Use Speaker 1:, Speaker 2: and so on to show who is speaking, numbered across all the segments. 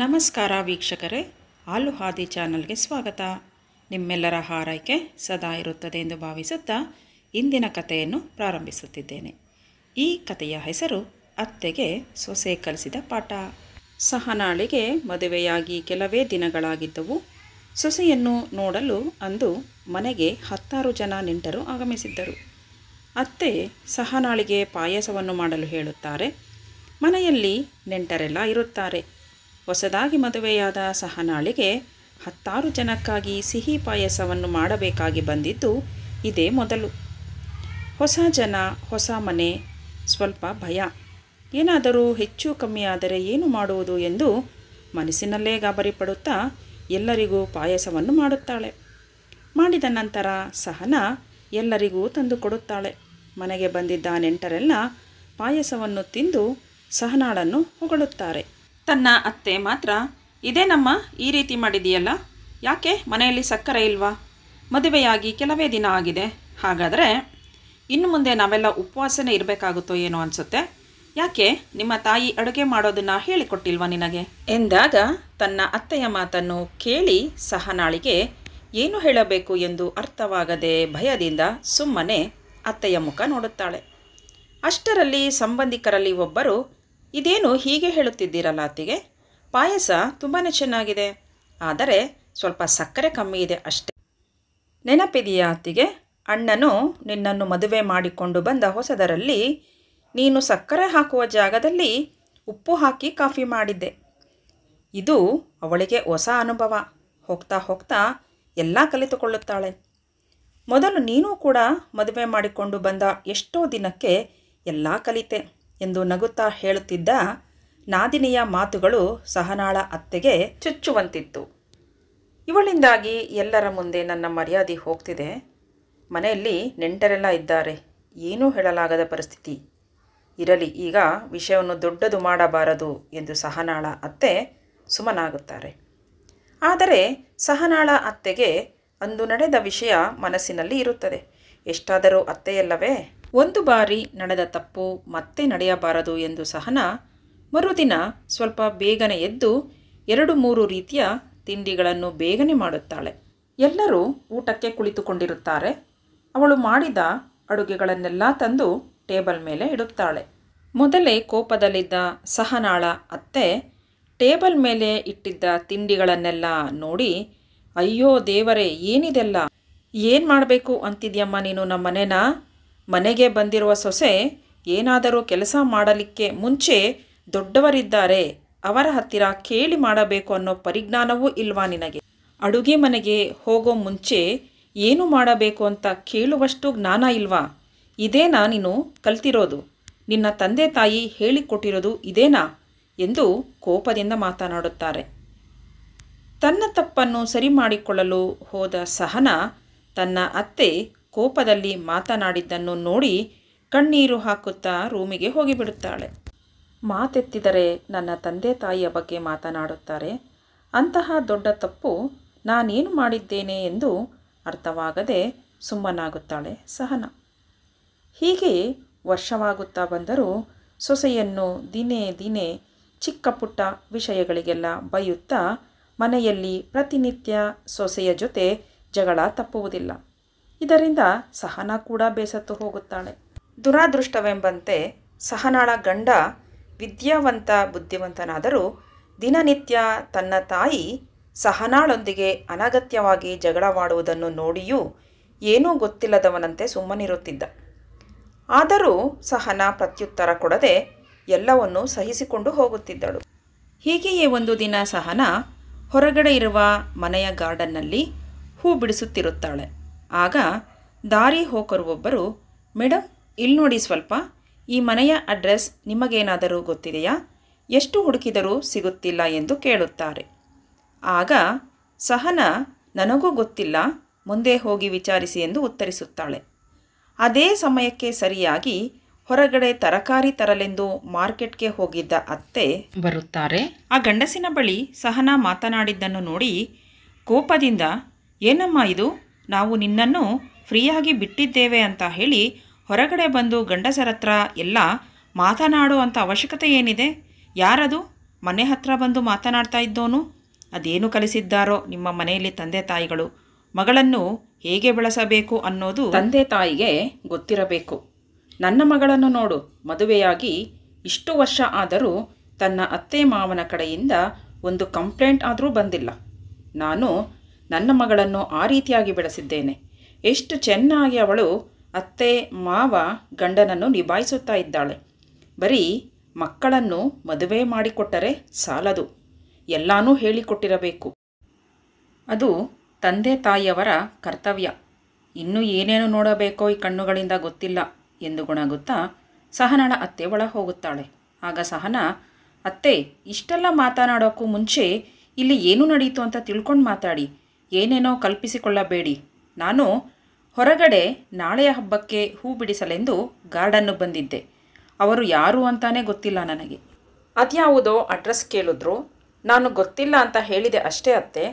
Speaker 1: ನಮಸ್ಕಾರ ವೀಕ್ಷಕರೇ ಹಾಲು ಹಾದಿ ಚಾನಲ್ಗೆ ಸ್ವಾಗತ ನಿಮ್ಮೆಲ್ಲರ ಹಾರೈಕೆ ಸದಾ ಇರುತ್ತದೆ ಎಂದು ಭಾವಿಸುತ್ತಾ ಇಂದಿನ ಕಥೆಯನ್ನು ಪ್ರಾರಂಭಿಸುತ್ತಿದ್ದೇನೆ ಈ ಕಥೆಯ ಹೆಸರು ಅತ್ತೆಗೆ ಸೊಸೆ ಕಲಿಸಿದ ಪಾಠ ಸಹನಾಳಿಗೆ ಮದುವೆಯಾಗಿ ಕೆಲವೇ ದಿನಗಳಾಗಿದ್ದವು ಸೊಸೆಯನ್ನು ನೋಡಲು ಅಂದು ಮನೆಗೆ ಹತ್ತಾರು ಜನ ನೆಂಟರು ಆಗಮಿಸಿದ್ದರು ಅತ್ತೆ ಸಹನಾಳಿಗೆ ಪಾಯಸವನ್ನು ಮಾಡಲು ಹೇಳುತ್ತಾರೆ ಮನೆಯಲ್ಲಿ ನೆಂಟರೆಲ್ಲ ಇರುತ್ತಾರೆ ಹೊಸದಾಗಿ ಮದುವೆಯಾದ ಸಹನಾಳಿಗೆ ಹತ್ತಾರು ಜನಕ್ಕಾಗಿ ಸಿಹಿ ಪಾಯಸವನ್ನು ಮಾಡಬೇಕಾಗಿ ಬಂದಿದ್ದು ಇದೇ ಮೊದಲು ಹೊಸ ಜನ ಹೊಸ ಮನೆ ಸ್ವಲ್ಪ ಭಯ ಏನಾದರೂ ಹೆಚ್ಚು ಕಮ್ಮಿಯಾದರೆ ಏನು ಮಾಡುವುದು ಎಂದು ಮನಸ್ಸಿನಲ್ಲೇ ಗಾಬರಿ ಪಡುತ್ತಾ ಎಲ್ಲರಿಗೂ ಪಾಯಸವನ್ನು ಮಾಡುತ್ತಾಳೆ ಮಾಡಿದ ನಂತರ ಸಹನ ಎಲ್ಲರಿಗೂ ತಂದು ಕೊಡುತ್ತಾಳೆ ಮನೆಗೆ ಬಂದಿದ್ದ ನೆಂಟರೆಲ್ಲ ಪಾಯಸವನ್ನು ತಿಂದು ಸಹನಾಳನ್ನು ಹೊಗಳುತ್ತಾರೆ ತನ್ನ ಅತ್ತೆ ಮಾತ್ರ ಇದೇನಮ್ಮ ಈ ರೀತಿ ಮಾಡಿದೆಯಲ್ಲ ಯಾಕೆ ಮನೆಯಲ್ಲಿ ಸಕ್ಕರೆ ಇಲ್ವಾ ಮದುವೆಯಾಗಿ ಕೆಲವೇ ದಿನ ಆಗಿದೆ ಹಾಗಾದರೆ ಇನ್ನು ಮುಂದೆ ನಾವೆಲ್ಲ ಉಪವಾಸನೆ ಇರಬೇಕಾಗುತ್ತೋ ಏನೋ ಅನಿಸುತ್ತೆ ಯಾಕೆ ನಿಮ್ಮ ತಾಯಿ ಅಡುಗೆ ಮಾಡೋದನ್ನು ಹೇಳಿಕೊಟ್ಟಿಲ್ವ ನಿನಗೆ ಎಂದಾಗ ತನ್ನ ಅತ್ತೆಯ ಮಾತನ್ನು ಕೇಳಿ ಸಹನಾಳಿಗೆ ಏನು ಹೇಳಬೇಕು ಎಂದು ಅರ್ಥವಾಗದೆ ಭಯದಿಂದ ಸುಮ್ಮನೆ ಅತ್ತೆಯ ಮುಖ ನೋಡುತ್ತಾಳೆ ಅಷ್ಟರಲ್ಲಿ ಸಂಬಂಧಿಕರಲ್ಲಿ ಒಬ್ಬರು ಇದೇನು ಹೀಗೆ ಹೇಳುತ್ತಿದ್ದೀರಲ್ಲ ಅತ್ತಿಗೆ ಪಾಯಸ ತುಂಬಾ ಚೆನ್ನಾಗಿದೆ ಆದರೆ ಸ್ವಲ್ಪ ಸಕ್ಕರೆ ಕಮ್ಮಿ ಇದೆ ಅಷ್ಟೇ ನೆನಪಿದೆಯಾ ಅತ್ತಿಗೆ ಅಣ್ಣನು ನಿನ್ನನ್ನು ಮದುವೆ ಮಾಡಿಕೊಂಡು ಬಂದ ಹೊಸದರಲ್ಲಿ ನೀನು ಸಕ್ಕರೆ ಹಾಕುವ ಜಾಗದಲ್ಲಿ ಉಪ್ಪು ಹಾಕಿ ಕಾಫಿ ಮಾಡಿದ್ದೆ ಇದು ಅವಳಿಗೆ ಹೊಸ ಅನುಭವ ಹೋಗ್ತಾ ಹೋಗ್ತಾ ಎಲ್ಲ ಕಲಿತುಕೊಳ್ಳುತ್ತಾಳೆ ಮೊದಲು ನೀನೂ ಕೂಡ ಮದುವೆ ಮಾಡಿಕೊಂಡು ಬಂದ ಎಷ್ಟೋ ದಿನಕ್ಕೆ ಎಲ್ಲ ಕಲಿತೆ ಎಂದು ನಗುತ್ತಾ ಹೇಳುತ್ತಿದ್ದ ನಾದಿನಿಯ ಮಾತುಗಳು ಸಹನಾಳ ಅತ್ತೆಗೆ ಚುಚ್ಚುವಂತಿತ್ತು ಇವಳಿಂದಾಗಿ ಎಲ್ಲರ ಮುಂದೆ ನನ್ನ ಮರ್ಯಾದೆ ಹೋಗ್ತಿದೆ ಮನೆಯಲ್ಲಿ ನೆಂಟರೆಲ್ಲ ಇದ್ದಾರೆ ಏನೂ ಹೇಳಲಾಗದ ಪರಿಸ್ಥಿತಿ ಇರಲಿ ಈಗ ವಿಷಯವನ್ನು ದೊಡ್ಡದು ಮಾಡಬಾರದು ಎಂದು ಸಹನಾಳ ಅತ್ತೆ ಸುಮನಾಗುತ್ತಾರೆ ಆದರೆ ಸಹನಾಳ ಅತ್ತೆಗೆ ಅಂದು ನಡೆದ ವಿಷಯ ಮನಸ್ಸಿನಲ್ಲಿ ಇರುತ್ತದೆ ಎಷ್ಟಾದರೂ ಅತ್ತೆಯಲ್ಲವೇ ಒಂದು ಬಾರಿ ನಡೆದ ತಪ್ಪು ಮತ್ತೆ ನಡೆಯಬಾರದು ಎಂದು ಸಹನ ಮರುದಿನ ಸ್ವಲ್ಪ ಬೇಗನೆ ಎದ್ದು ಎರಡು ಮೂರು ರೀತಿಯ ತಿಂಡಿಗಳನ್ನು ಬೇಗನೆ ಮಾಡುತ್ತಾಳೆ ಎಲ್ಲರೂ ಊಟಕ್ಕೆ ಕುಳಿತುಕೊಂಡಿರುತ್ತಾರೆ ಅವಳು ಮಾಡಿದ ಅಡುಗೆಗಳನ್ನೆಲ್ಲ ತಂದು ಟೇಬಲ್ ಮೇಲೆ ಇಡುತ್ತಾಳೆ ಮೊದಲೇ ಕೋಪದಲ್ಲಿದ್ದ ಸಹನಾಳ ಅತ್ತೆ ಟೇಬಲ್ ಮೇಲೆ ಇಟ್ಟಿದ್ದ ತಿಂಡಿಗಳನ್ನೆಲ್ಲ ನೋಡಿ ಅಯ್ಯೋ ದೇವರೇ ಏನಿದೆಲ್ಲ ಏನು ಮಾಡಬೇಕು ಅಂತಿದ್ಯಮ್ಮ ನೀನು ನಮ್ಮನೇನ ಮನೆಗೆ ಬಂದಿರುವ ಸೊಸೆ ಏನಾದರೂ ಕೆಲಸ ಮಾಡಲಿಕ್ಕೆ ಮುಂಚೆ ದೊಡ್ಡವರಿದ್ದಾರೆ ಅವರ ಹತ್ತಿರ ಕೇಳಿ ಮಾಡಬೇಕು ಅನ್ನೋ ಪರಿಜ್ಞಾನವೂ ಇಲ್ವಾ ನಿನಗೆ ಅಡುಗೆ ಮನೆಗೆ ಹೋಗೋ ಮುಂಚೆ ಏನು ಮಾಡಬೇಕು ಅಂತ ಕೇಳುವಷ್ಟು ಜ್ಞಾನ ಇಲ್ವಾ ಇದೇನಾ ನೀನು ಕಲ್ತಿರೋದು ನಿನ್ನ ತಂದೆ ತಾಯಿ ಹೇಳಿಕೊಟ್ಟಿರೋದು ಇದೇನಾ ಎಂದು ಕೋಪದಿಂದ ಮಾತನಾಡುತ್ತಾರೆ ತನ್ನ ತಪ್ಪನ್ನು ಸರಿ ಮಾಡಿಕೊಳ್ಳಲು ಹೋದ ಸಹನ ತನ್ನ ಅತ್ತೆ ಕೋಪದಲ್ಲಿ ಮಾತನಾಡಿದ್ದನ್ನು ನೋಡಿ ಕಣ್ಣೀರು ಹಾಕುತ್ತಾ ರೂಮಿಗೆ ಹೋಗಿಬಿಡುತ್ತಾಳೆ ಮಾತೆತ್ತಿದರೆ ನನ್ನ ತಂದೆ ತಾಯಿಯ ಬಗ್ಗೆ ಮಾತನಾಡುತ್ತಾರೆ ಅಂತಹ ದೊಡ್ಡ ತಪ್ಪು ನಾನೇನು ಮಾಡಿದ್ದೇನೆ ಎಂದು ಅರ್ಥವಾಗದೆ ಸುಮ್ಮನಾಗುತ್ತಾಳೆ ಸಹನ ಹೀಗೆ ವರ್ಷವಾಗುತ್ತಾ ಬಂದರೂ ಸೊಸೆಯನ್ನು ದಿನೇ ದಿನೇ ಚಿಕ್ಕ ಪುಟ್ಟ ವಿಷಯಗಳಿಗೆಲ್ಲ ಬೈಯುತ್ತಾ ಮನೆಯಲ್ಲಿ ಪ್ರತಿನಿತ್ಯ ಸೊಸೆಯ ಜೊತೆ ಜಗಳ ತಪ್ಪುವುದಿಲ್ಲ ಇದರಿಂದ ಸಹನ ಕೂಡ ಬೇಸತ್ತು ಹೋಗುತ್ತಾಳೆ ದುರಾದೃಷ್ಟವೆಂಬಂತೆ ಸಹನಾಳ ಗಂಡ ವಿದ್ಯಾವಂತ ಬುದ್ಧಿವಂತನಾದರೂ ದಿನನಿತ್ಯ ತನ್ನ ತಾಯಿ ಸಹನಾಳೊಂದಿಗೆ ಅನಗತ್ಯವಾಗಿ ಜಗಳವಾಡುವುದನ್ನು ನೋಡಿಯೂ ಏನೂ ಗೊತ್ತಿಲ್ಲದವನಂತೆ ಸುಮ್ಮನಿರುತ್ತಿದ್ದ ಆದರೂ ಸಹನ ಪ್ರತ್ಯುತ್ತರ ಕೊಡದೆ ಎಲ್ಲವನ್ನೂ ಸಹಿಸಿಕೊಂಡು ಹೋಗುತ್ತಿದ್ದಳು ಹೀಗೆಯೇ ಒಂದು ದಿನ ಸಹನ ಹೊರಗಡೆ ಇರುವ ಮನೆಯ ಗಾರ್ಡನ್ನಲ್ಲಿ ಹೂ ಬಿಡಿಸುತ್ತಿರುತ್ತಾಳೆ ಆಗ ದಾರಿ ಒಬ್ಬರು ಮೇಡಮ್ ಇಲ್ಲಿ ನೋಡಿ ಸ್ವಲ್ಪ ಈ ಮನೆಯ ಅಡ್ರೆಸ್ ನಿಮಗೇನಾದರೂ ಗೊತ್ತಿದೆಯಾ ಎಷ್ಟು ಹುಡುಕಿದರೂ ಸಿಗುತ್ತಿಲ್ಲ ಎಂದು ಕೇಳುತ್ತಾರೆ ಆಗ ಸಹನ ನನಗೂ ಗೊತ್ತಿಲ್ಲ ಮುಂದೆ ಹೋಗಿ ವಿಚಾರಿಸಿ ಎಂದು ಉತ್ತರಿಸುತ್ತಾಳೆ ಅದೇ ಸಮಯಕ್ಕೆ ಸರಿಯಾಗಿ ಹೊರಗಡೆ ತರಕಾರಿ ತರಲೆಂದು ಮಾರ್ಕೆಟ್ಗೆ ಹೋಗಿದ್ದ ಅತ್ತೆ ಬರುತ್ತಾರೆ ಆ ಗಂಡಸಿನ ಬಳಿ ಸಹನ ಮಾತನಾಡಿದ್ದನ್ನು ನೋಡಿ ಕೋಪದಿಂದ ಏನಮ್ಮ ಇದು ನಾವು ನಿನ್ನನ್ನು ಫ್ರೀಯಾಗಿ ಬಿಟ್ಟಿದ್ದೇವೆ ಅಂತ ಹೇಳಿ ಹೊರಗಡೆ ಬಂದು ಗಂಡಸರ ಹತ್ರ ಎಲ್ಲ ಮಾತನಾಡುವಂಥ ಅವಶ್ಯಕತೆ ಏನಿದೆ ಯಾರದು ಮನೆ ಹತ್ರ ಬಂದು ಮಾತನಾಡ್ತಾ ಇದ್ದೋನು ಅದೇನು ಕಲಿಸಿದ್ದಾರೋ ನಿಮ್ಮ ಮನೆಯಲ್ಲಿ ತಂದೆ ತಾಯಿಗಳು ಮಗಳನ್ನು ಹೇಗೆ ಬೆಳೆಸಬೇಕು ಅನ್ನೋದು ತಂದೆ ತಾಯಿಗೆ ಗೊತ್ತಿರಬೇಕು ನನ್ನ ಮಗಳನ್ನು ನೋಡು ಮದುವೆಯಾಗಿ ಇಷ್ಟು ವರ್ಷ ಆದರೂ ತನ್ನ ಅತ್ತೆ ಮಾವನ ಕಡೆಯಿಂದ ಒಂದು ಕಂಪ್ಲೇಂಟ್ ಆದರೂ ಬಂದಿಲ್ಲ ನಾನು ನನ್ನ ಮಗಳನ್ನು ಆ ರೀತಿಯಾಗಿ ಬೆಳೆಸಿದ್ದೇನೆ ಎಷ್ಟು ಚೆನ್ನಾಗಿ ಅವಳು ಅತ್ತೆ ಮಾವ ಗಂಡನನ್ನು ನಿಭಾಯಿಸುತ್ತಾ ಇದ್ದಾಳೆ ಬರೀ ಮಕ್ಕಳನ್ನು ಮದುವೆ ಮಾಡಿಕೊಟ್ಟರೆ ಸಾಲದು ಎಲ್ಲಾನೂ ಹೇಳಿಕೊಟ್ಟಿರಬೇಕು ಅದು ತಂದೆ ತಾಯಿಯವರ ಕರ್ತವ್ಯ ಇನ್ನೂ ಏನೇನು ನೋಡಬೇಕೋ ಈ ಕಣ್ಣುಗಳಿಂದ ಗೊತ್ತಿಲ್ಲ ಎಂದು ಗುಣಗುತ್ತಾ ಸಹನಳ ಅತ್ತೆ ಒಳ ಹೋಗುತ್ತಾಳೆ ಆಗ ಸಹನ ಅತ್ತೆ ಇಷ್ಟೆಲ್ಲ ಮಾತನಾಡೋಕ್ಕೂ ಮುಂಚೆ ಇಲ್ಲಿ ಏನು ನಡೀತು ಅಂತ ತಿಳ್ಕೊಂಡು ಮಾತಾಡಿ ಏನೇನೋ ಕಲ್ಪಿಸಿಕೊಳ್ಳಬೇಡಿ ನಾನು ಹೊರಗಡೆ ನಾಳೆಯ ಹಬ್ಬಕ್ಕೆ ಹೂ ಬಿಡಿಸಲೆಂದು ಗಾರ್ಡನ್ನು ಬಂದಿದ್ದೆ ಅವರು ಯಾರು ಅಂತಾನೇ ಗೊತ್ತಿಲ್ಲ ನನಗೆ ಅದ್ಯಾವುದೋ ಅಡ್ರೆಸ್ ಕೇಳಿದ್ರು ನಾನು ಗೊತ್ತಿಲ್ಲ ಅಂತ ಹೇಳಿದೆ ಅಷ್ಟೇ ಅತ್ತೆ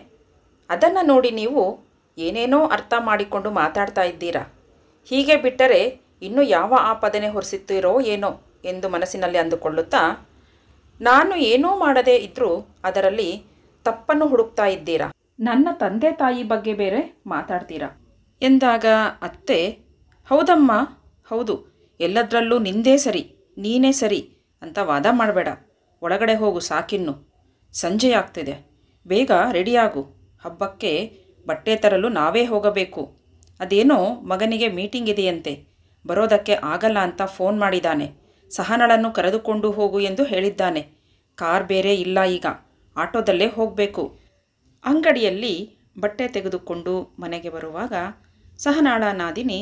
Speaker 1: ಅದನ್ನು ನೋಡಿ ನೀವು ಏನೇನೋ ಅರ್ಥ ಮಾಡಿಕೊಂಡು ಮಾತಾಡ್ತಾ ಇದ್ದೀರಾ ಹೀಗೆ ಬಿಟ್ಟರೆ ಇನ್ನೂ ಯಾವ ಆಪದನೆ ಹೊರಿಸುತ್ತಿರೋ ಏನೋ ಎಂದು ಮನಸ್ಸಿನಲ್ಲಿ ಅಂದುಕೊಳ್ಳುತ್ತಾ ನಾನು ಏನೂ ಮಾಡದೇ ಇದ್ದರೂ ಅದರಲ್ಲಿ ತಪ್ಪನ್ನು ಹುಡುಕ್ತಾ ಇದ್ದೀರಾ ನನ್ನ ತಂದೆ ತಾಯಿ ಬಗ್ಗೆ ಬೇರೆ ಮಾತಾಡ್ತೀರಾ ಎಂದಾಗ ಅತ್ತೆ ಹೌದಮ್ಮ ಹೌದು ಎಲ್ಲದರಲ್ಲೂ ನಿಂದೇ ಸರಿ ನೀನೇ ಸರಿ ಅಂತ ವಾದ ಮಾಡಬೇಡ ಒಳಗಡೆ ಹೋಗು ಸಾಕಿನ್ನು ಸಂಜೆ ಆಗ್ತಿದೆ ಬೇಗ ರೆಡಿಯಾಗು ಹಬ್ಬಕ್ಕೆ ಬಟ್ಟೆ ತರಲು ನಾವೇ ಹೋಗಬೇಕು ಅದೇನೋ ಮಗನಿಗೆ ಮೀಟಿಂಗ್ ಇದೆಯಂತೆ ಬರೋದಕ್ಕೆ ಆಗಲ್ಲ ಅಂತ ಫೋನ್ ಮಾಡಿದ್ದಾನೆ ಸಹನಳನ್ನು ಕರೆದುಕೊಂಡು ಹೋಗು ಎಂದು ಹೇಳಿದ್ದಾನೆ ಕಾರ್ ಬೇರೆ ಇಲ್ಲ ಈಗ ಆಟೋದಲ್ಲೇ ಹೋಗಬೇಕು ಅಂಗಡಿಯಲ್ಲಿ ಬಟ್ಟೆ ತೆಗೆದುಕೊಂಡು ಮನೆಗೆ ಬರುವಾಗ ಸಹನಾಳ ನಾದಿನಿ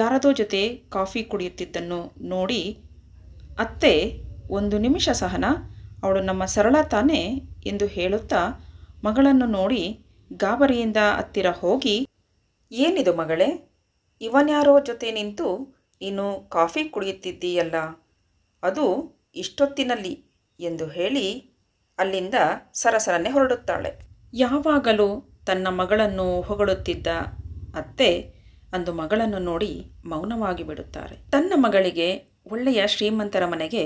Speaker 1: ಯಾರದೋ ಜೊತೆ ಕಾಫಿ ಕುಡಿಯುತ್ತಿದ್ದನ್ನು ನೋಡಿ ಅತ್ತೆ ಒಂದು ನಿಮಿಷ ಸಹನ ಅವಳು ನಮ್ಮ ಸರಳ ತಾನೇ ಎಂದು ಹೇಳುತ್ತಾ ಮಗಳನ್ನು ನೋಡಿ ಗಾಬರಿಯಿಂದ ಹತ್ತಿರ ಹೋಗಿ ಏನಿದು ಮಗಳೇ ಇವನ್ಯಾರೋ ಜೊತೆ ನಿಂತು ನೀನು ಕಾಫಿ ಕುಡಿಯುತ್ತಿದ್ದೀಯಲ್ಲ ಅದು ಇಷ್ಟೊತ್ತಿನಲ್ಲಿ ಎಂದು ಹೇಳಿ ಅಲ್ಲಿಂದ ಸರಸರನೆ ಹೊರಡುತ್ತಾಳೆ ಯಾವಾಗಲೂ ತನ್ನ ಮಗಳನ್ನು ಹೊಗಳುತ್ತಿದ್ದ ಅತ್ತೆ ಅಂದು ಮಗಳನ್ನು ನೋಡಿ ಮೌನವಾಗಿ ಬಿಡುತ್ತಾರೆ ತನ್ನ ಮಗಳಿಗೆ ಒಳ್ಳೆಯ ಶ್ರೀಮಂತರ ಮನೆಗೆ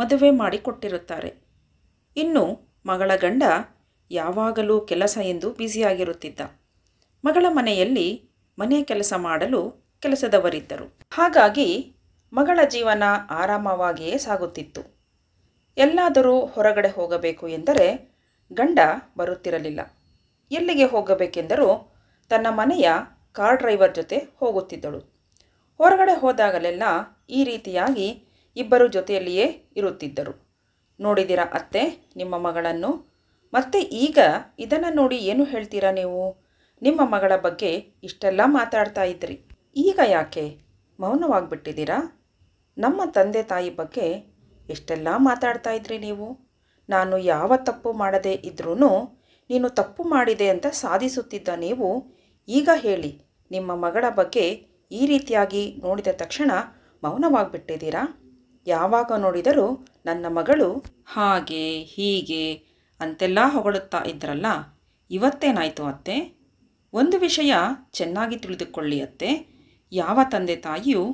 Speaker 1: ಮದುವೆ ಮಾಡಿಕೊಟ್ಟಿರುತ್ತಾರೆ ಇನ್ನು ಮಗಳ ಗಂಡ ಯಾವಾಗಲೂ ಕೆಲಸ ಎಂದು ಬ್ಯುಸಿಯಾಗಿರುತ್ತಿದ್ದ ಮಗಳ ಮನೆಯಲ್ಲಿ ಮನೆ ಕೆಲಸ ಮಾಡಲು ಕೆಲಸದವರಿದ್ದರು ಹಾಗಾಗಿ ಮಗಳ ಜೀವನ ಆರಾಮವಾಗಿಯೇ ಸಾಗುತ್ತಿತ್ತು ಎಲ್ಲಾದರೂ ಹೊರಗಡೆ ಹೋಗಬೇಕು ಎಂದರೆ ಗಂಡ ಬರುತ್ತಿರಲಿಲ್ಲ ಎಲ್ಲಿಗೆ ಹೋಗಬೇಕೆಂದರೂ ತನ್ನ ಮನೆಯ ಕಾರ್ ಡ್ರೈವರ್ ಜೊತೆ ಹೋಗುತ್ತಿದ್ದಳು ಹೊರಗಡೆ ಹೋದಾಗಲೆಲ್ಲ ಈ ರೀತಿಯಾಗಿ ಇಬ್ಬರು ಜೊತೆಯಲ್ಲಿಯೇ ಇರುತ್ತಿದ್ದರು ನೋಡಿದಿರ ಅತ್ತೆ ನಿಮ್ಮ ಮಗಳನ್ನು ಮತ್ತೆ ಈಗ ಇದನ್ನು ನೋಡಿ ಏನು ಹೇಳ್ತೀರಾ ನೀವು ನಿಮ್ಮ ಮಗಳ ಬಗ್ಗೆ ಇಷ್ಟೆಲ್ಲ ಮಾತಾಡ್ತಾ ಇದ್ರಿ ಈಗ ಯಾಕೆ ಮೌನವಾಗಿಬಿಟ್ಟಿದ್ದೀರಾ ನಮ್ಮ ತಂದೆ ತಾಯಿ ಬಗ್ಗೆ ಎಷ್ಟೆಲ್ಲ ಮಾತಾಡ್ತಾ ಇದ್ರಿ ನೀವು ನಾನು ಯಾವ ತಪ್ಪು ಮಾಡದೇ ಇದ್ರೂ ನೀನು ತಪ್ಪು ಮಾಡಿದೆ ಅಂತ ಸಾಧಿಸುತ್ತಿದ್ದ ನೀವು ಈಗ ಹೇಳಿ ನಿಮ್ಮ ಮಗಳ ಬಗ್ಗೆ ಈ ರೀತಿಯಾಗಿ ನೋಡಿದ ತಕ್ಷಣ ಮೌನವಾಗಿಬಿಟ್ಟಿದ್ದೀರಾ ಯಾವಾಗ ನೋಡಿದರೂ ನನ್ನ ಮಗಳು ಹಾಗೆ ಹೀಗೆ ಅಂತೆಲ್ಲ ಹೊಗಳುತ್ತಾ ಇದ್ರಲ್ಲ ಇವತ್ತೇನಾಯಿತು ಅತ್ತೆ ಒಂದು ವಿಷಯ ಚೆನ್ನಾಗಿ ತಿಳಿದುಕೊಳ್ಳಿ ಅತ್ತೆ ಯಾವ ತಂದೆ ತಾಯಿಯೂ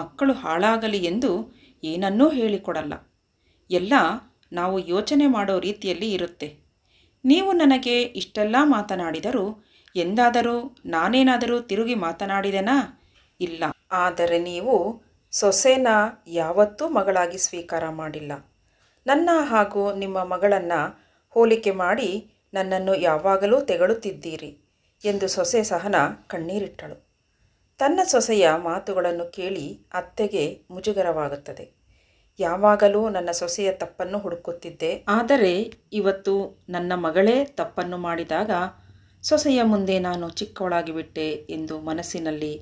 Speaker 1: ಮಕ್ಕಳು ಹಾಳಾಗಲಿ ಎಂದು ಏನನ್ನೂ ಹೇಳಿಕೊಡಲ್ಲ ಎಲ್ಲ ನಾವು ಯೋಚನೆ ಮಾಡೋ ರೀತಿಯಲ್ಲಿ ಇರುತ್ತೆ ನೀವು ನನಗೆ ಇಷ್ಟೆಲ್ಲ ಮಾತನಾಡಿದರೂ ಎಂದಾದರೂ ನಾನೇನಾದರೂ ತಿರುಗಿ ಮಾತನಾಡಿದೆನಾ ಇಲ್ಲ ಆದರೆ ನೀವು ಸೊಸೆನ ಯಾವತ್ತೂ ಮಗಳಾಗಿ ಸ್ವೀಕಾರ ಮಾಡಿಲ್ಲ ನನ್ನ ಹಾಗೂ ನಿಮ್ಮ ಮಗಳನ್ನು ಹೋಲಿಕೆ ಮಾಡಿ ನನ್ನನ್ನು ಯಾವಾಗಲೂ ತೆಗಳುತ್ತಿದ್ದೀರಿ ಎಂದು ಸೊಸೆ ಸಹನ ಕಣ್ಣೀರಿಟ್ಟಳು ತನ್ನ ಸೊಸೆಯ ಮಾತುಗಳನ್ನು ಕೇಳಿ ಅತ್ತೆಗೆ ಮುಜುಗರವಾಗುತ್ತದೆ ಯಾವಾಗಲೂ ನನ್ನ ಸೊಸೆಯ ತಪ್ಪನ್ನು ಹುಡುಕುತ್ತಿದ್ದೆ ಆದರೆ ಇವತ್ತು ನನ್ನ ಮಗಳೇ ತಪ್ಪನ್ನು ಮಾಡಿದಾಗ ಸೊಸೆಯ ಮುಂದೆ ನಾನು ಚಿಕ್ಕವಳಾಗಿಬಿಟ್ಟೆ ಎಂದು ಮನಸ್ಸಿನಲ್ಲಿ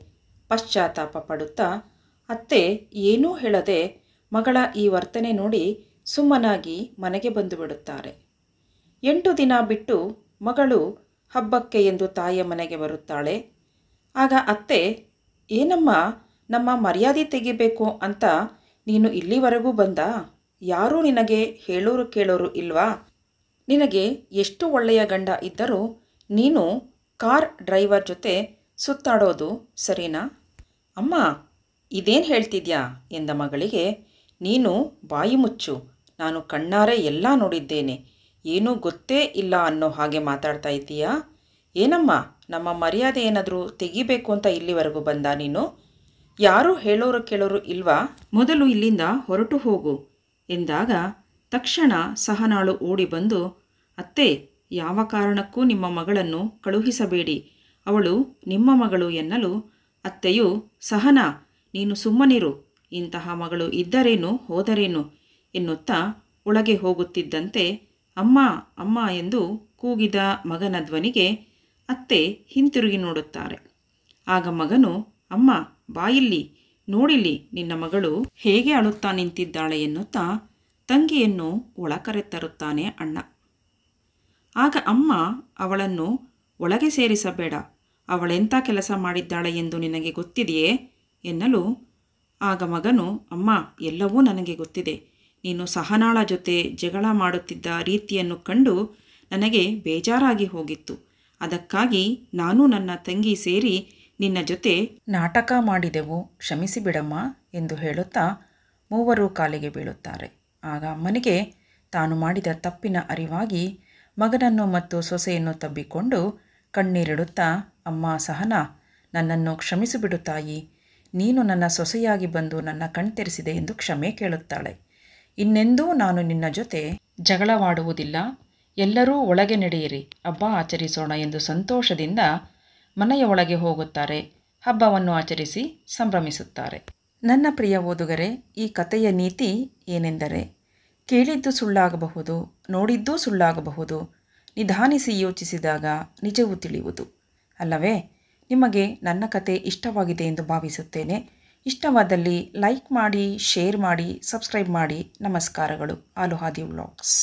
Speaker 1: ಪಶ್ಚಾತ್ತಾಪ ಪಡುತ್ತಾ ಅತ್ತೆ ಏನೂ ಹೇಳದೆ ಮಗಳ ಈ ವರ್ತನೆ ನೋಡಿ ಸುಮ್ಮನಾಗಿ ಮನೆಗೆ ಬಂದು ಬಿಡುತ್ತಾರೆ ಎಂಟು ದಿನ ಬಿಟ್ಟು ಮಗಳು ಹಬ್ಬಕ್ಕೆ ಎಂದು ತಾಯಿಯ ಮನೆಗೆ ಬರುತ್ತಾಳೆ ಆಗ ಅತ್ತೆ ಏನಮ್ಮ ನಮ್ಮ ಮರ್ಯಾದೆ ತೆಗಿಬೇಕು ಅಂತ ನೀನು ಇಲ್ಲಿವರೆಗೂ ಬಂದ ಯಾರೂ ನಿನಗೆ ಹೇಳೋರು ಕೇಳೋರು ಇಲ್ವಾ ನಿನಗೆ ಎಷ್ಟು ಒಳ್ಳೆಯ ಗಂಡ ಇದ್ದರೂ ನೀನು ಕಾರ್ ಡ್ರೈವರ್ ಜೊತೆ ಸುತ್ತಾಡೋದು ಸರಿನಾ ಅಮ್ಮ ಇದೇನು ಹೇಳ್ತಿದ್ಯಾ ಎಂದ ಮಗಳಿಗೆ ನೀನು ಬಾಯಿ ಮುಚ್ಚು ನಾನು ಕಣ್ಣಾರೆ ಎಲ್ಲ ನೋಡಿದ್ದೇನೆ ಏನೂ ಗೊತ್ತೇ ಇಲ್ಲ ಅನ್ನೋ ಹಾಗೆ ಮಾತಾಡ್ತಾ ಇದ್ದೀಯಾ ಏನಮ್ಮ ನಮ್ಮ ಮರ್ಯಾದೆ ಏನಾದರೂ ತೆಗಿಬೇಕು ಅಂತ ಇಲ್ಲಿವರೆಗೂ ಬಂದ ನೀನು ಯಾರು ಹೇಳೋರು ಕೇಳೋರು ಇಲ್ವಾ ಮೊದಲು ಇಲ್ಲಿಂದ ಹೊರಟು ಹೋಗು ಎಂದಾಗ ತಕ್ಷಣ ಸಹನಾಳು ಓಡಿ ಬಂದು ಅತ್ತೆ ಯಾವ ಕಾರಣಕ್ಕೂ ನಿಮ್ಮ ಮಗಳನ್ನು ಕಳುಹಿಸಬೇಡಿ ಅವಳು ನಿಮ್ಮ ಮಗಳು ಎನ್ನಲು ಅತ್ತೆಯು ಸಹನಾ ನೀನು ಸುಮ್ಮನಿರು ಇಂತಹ ಮಗಳು ಇದ್ದರೇನು ಹೋದರೇನು ಎನ್ನುತ್ತಾ ಒಳಗೆ ಹೋಗುತ್ತಿದ್ದಂತೆ ಅಮ್ಮ ಅಮ್ಮ ಎಂದು ಕೂಗಿದ ಮಗನ ಧ್ವನಿಗೆ ಅತ್ತೆ ಹಿಂತಿರುಗಿ ನೋಡುತ್ತಾರೆ ಆಗ ಮಗನು ಅಮ್ಮ ಬಾಯಿಲ್ಲಿ ನೋಡಿಲಿ ನಿನ್ನ ಮಗಳು ಹೇಗೆ ಅಳುತ್ತಾ ನಿಂತಿದ್ದಾಳೆ ಎನ್ನುತ್ತಾ ತಂಗಿಯನ್ನು ಒಳ ತರುತ್ತಾನೆ ಅಣ್ಣ ಆಗ ಅಮ್ಮ ಅವಳನ್ನು ಒಳಗೆ ಸೇರಿಸಬೇಡ ಅವಳೆಂಥ ಕೆಲಸ ಮಾಡಿದ್ದಾಳೆ ಎಂದು ನಿನಗೆ ಗೊತ್ತಿದೆಯೇ ಎನ್ನಲು ಆಗ ಮಗನು ಅಮ್ಮ ಎಲ್ಲವೂ ನನಗೆ ಗೊತ್ತಿದೆ ನೀನು ಸಹನಾಳ ಜೊತೆ ಜಗಳ ಮಾಡುತ್ತಿದ್ದ ರೀತಿಯನ್ನು ಕಂಡು ನನಗೆ ಬೇಜಾರಾಗಿ ಹೋಗಿತ್ತು ಅದಕ್ಕಾಗಿ ನಾನು ನನ್ನ ತಂಗಿ ಸೇರಿ ನಿನ್ನ ಜೊತೆ ನಾಟಕ ಮಾಡಿದೆವು ಕ್ಷಮಿಸಿ ಬಿಡಮ್ಮ ಎಂದು ಹೇಳುತ್ತಾ ಮೂವರು ಕಾಲಿಗೆ ಬೀಳುತ್ತಾರೆ ಆಗ ಅಮ್ಮನಿಗೆ ತಾನು ಮಾಡಿದ ತಪ್ಪಿನ ಅರಿವಾಗಿ ಮಗನನ್ನು ಮತ್ತು ಸೊಸೆಯನ್ನು ತಬ್ಬಿಕೊಂಡು ಕಣ್ಣೀರಿಡುತ್ತಾ ಅಮ್ಮ ಸಹನಾ ನನ್ನನ್ನು ಕ್ಷಮಿಸಿಬಿಡು ತಾಯಿ ನೀನು ನನ್ನ ಸೊಸೆಯಾಗಿ ಬಂದು ನನ್ನ ಕಣ್ತೆರೆಸಿದೆ ಎಂದು ಕ್ಷಮೆ ಕೇಳುತ್ತಾಳೆ ಇನ್ನೆಂದೂ ನಾನು ನಿನ್ನ ಜೊತೆ ಜಗಳವಾಡುವುದಿಲ್ಲ ಎಲ್ಲರೂ ಒಳಗೆ ನಡೆಯಿರಿ ಹಬ್ಬ ಆಚರಿಸೋಣ ಎಂದು ಸಂತೋಷದಿಂದ ಮನೆಯ ಒಳಗೆ ಹೋಗುತ್ತಾರೆ ಹಬ್ಬವನ್ನು ಆಚರಿಸಿ ಸಂಭ್ರಮಿಸುತ್ತಾರೆ ನನ್ನ ಪ್ರಿಯ ಓದುಗರೆ ಈ ಕಥೆಯ ನೀತಿ ಏನೆಂದರೆ ಕೇಳಿದ್ದು ಸುಳ್ಳಾಗಬಹುದು ನೋಡಿದ್ದೂ ಸುಳ್ಳಾಗಬಹುದು ನಿಧಾನಿಸಿ ಯೋಚಿಸಿದಾಗ ನಿಜವೂ ತಿಳಿಯುವುದು ಅಲ್ಲವೇ ನಿಮಗೆ ನನ್ನ ಕತೆ ಇಷ್ಟವಾಗಿದೆ ಎಂದು ಭಾವಿಸುತ್ತೇನೆ ಇಷ್ಟವಾದಲ್ಲಿ ಲೈಕ್ ಮಾಡಿ ಶೇರ್ ಮಾಡಿ ಸಬ್ಸ್ಕ್ರೈಬ್ ಮಾಡಿ ನಮಸ್ಕಾರಗಳು ಹಾದಿ ವ್ಲಾಗ್ಸ್